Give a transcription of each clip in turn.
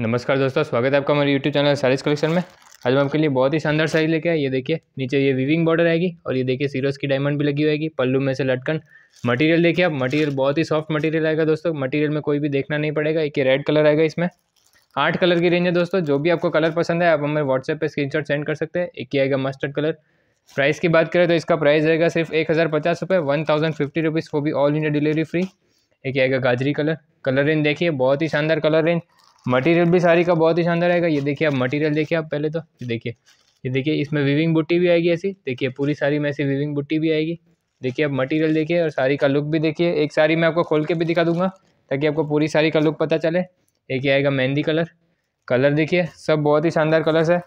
नमस्कार दोस्तों स्वागत है आपका हमारे यूट्यूब चैनल सारीज कलेक्शन में आज हम आपके लिए बहुत ही शानदार साइज लेके आया ये देखिए नीचे ये विविंग बॉर्डर आएगी और ये देखिए सीरोज की डायमंड भी लगी हुएगी पल्लू में से लटकन मटेरियल देखिए आप मटेरियल बहुत ही सॉफ्ट मटेरियल आएगा दोस्तों मटेरियल में कोई भी देखना नहीं पड़ेगा एक ये रेड कलर आएगा इसमें आठ कलर की रेंज है दोस्तों जो भी आपको कलर पसंद है आप हमें व्हाट्सएप पर स्क्रीन सेंड कर सकते हैं एक ही आएगा मस्टर्ड कलर प्राइस की बात करें तो इसका प्राइस रहेगा सिर्फ एक हज़ार पचास रुपये वन थाउजेंड फिफ्टी रुपीज़ वो भी ऑल इंडिया डिलीवरी फ्री एक आएगा गाजरी कलर कलर रेंज देखिए बहुत ही शानदार कलर रेंज मटेरियल भी सारी का बहुत ही शानदार आएगा ये देखिए आप मटेरियल देखिए आप पहले तो देखिए ये देखिए इसमें विविंग बुट्टी भी आएगी ऐसी देखिए पूरी सारी में ऐसी विविंग बुट्टी भी आएगी देखिए आप मटेरियल देखिए और साड़ी का लुक भी देखिए एक साड़ी मैं आपको खोल के भी दिखा दूंगा ताकि आपको पूरी साड़ी का लुक पता चले एक ये आएगा मेहंदी कलर कलर देखिए सब बहुत ही शानदार कलर्स है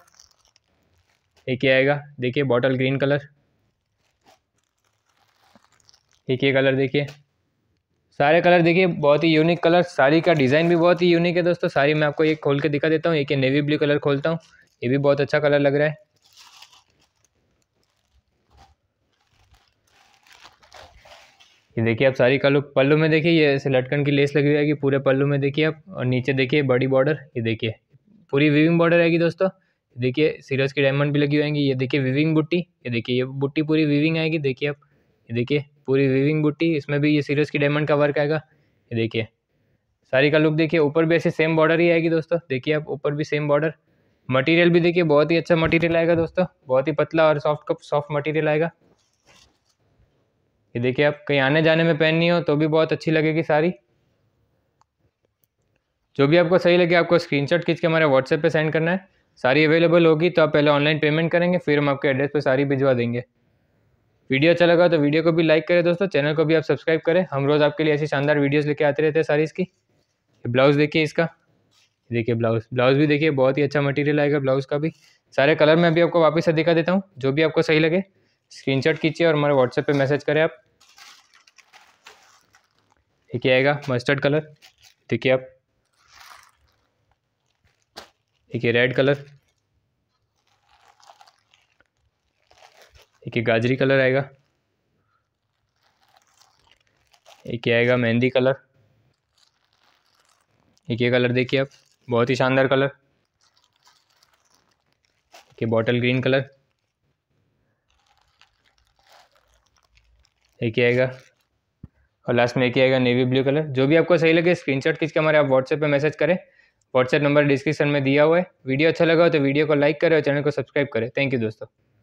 एक ये आएगा देखिए बॉटल ग्रीन कलर एक ये कलर देखिए सारे कलर देखिए बहुत ही यूनिक कलर साड़ी का डिज़ाइन भी बहुत ही यूनिक है दोस्तों साड़ी मैं आपको एक खोल के दिखा देता हूँ एक ये नेवी ब्लू कलर खोलता हूँ ये भी बहुत अच्छा कलर लग रहा है ये देखिए आप सारी कलू पल्लू में देखिए ये ऐसे लटकन की लेस लगी रहेगी पूरे पल्लू में देखिए आप और नीचे देखिए बॉडी बॉर्डर ये देखिए पूरी विविंग बॉर्डर आएगी दोस्तों देखिए सीरस की डायमंड भी लगी हुएगी ये देखिए विविंग बुट्टी ये देखिए ये बुट्टी पूरी विविंग आएगी देखिए आप ये देखिए पूरी वीविंग बुट्टी इसमें भी ये सीरियस की डायमंड का वर्क आएगा ये देखिए साड़ी का लुक देखिए ऊपर भी ऐसे सेम बॉर्डर ही आएगी दोस्तों देखिए आप ऊपर भी सेम बॉर्डर मटेरियल भी देखिए बहुत ही अच्छा मटेरियल आएगा दोस्तों बहुत ही पतला और सॉफ्ट कप सॉफ्ट मटेरियल आएगा ये देखिए आप कहीं आने जाने में पहननी हो तो भी बहुत अच्छी लगेगी साड़ी जो भी आपको सही लगे आपको स्क्रीनशॉट खींच के हमारे व्हाट्सएप पे सेंड करना है सारी अवेलेबल होगी तो आप पहले ऑनलाइन पेमेंट करेंगे फिर हम आपके एड्रेस पे सारी भिजवा देंगे वीडियो अच्छा लगा तो वीडियो को भी लाइक करें दोस्तों चैनल को भी आप सब्सक्राइब करें हम रोज़ आपके लिए ऐसी शानदार वीडियोस लेके आते रहते हैं सारी इसकी ब्लाउज़ देखिए इसका देखिए ब्लाउज़ ब्लाउज़ भी देखिए बहुत ही अच्छा मटेरियल आएगा ब्लाउज़ का भी सारे कलर में भी आपको वापस से दिखा देता हूँ जो भी आपको सही लगे शॉट कीजिए और हमारे व्हाट्सएप पर मैसेज करें आप देखिए आएगा मस्टर्ड कलर देखिए आप देखिए रेड कलर एक ये गाजरी कलर आएगा एक ये आएगा मेहंदी कलर एक ये कलर देखिए आप बहुत ही शानदार कलर एक बॉटल ग्रीन कलर एक ही आएगा और लास्ट में एक ही आएगा नेवी ब्लू कलर जो भी आपको सही लगे स्क्रीनशॉट खींच के हमारे आप व्हाट्सएप पे मैसेज करें व्हाट्सएप नंबर डिस्क्रिप्शन में दिया हुआ है वीडियो अच्छा लगा हो तो वीडियो को लाइक करें और चैनल को सब्सक्राइब करें थैंक यू दोस्तों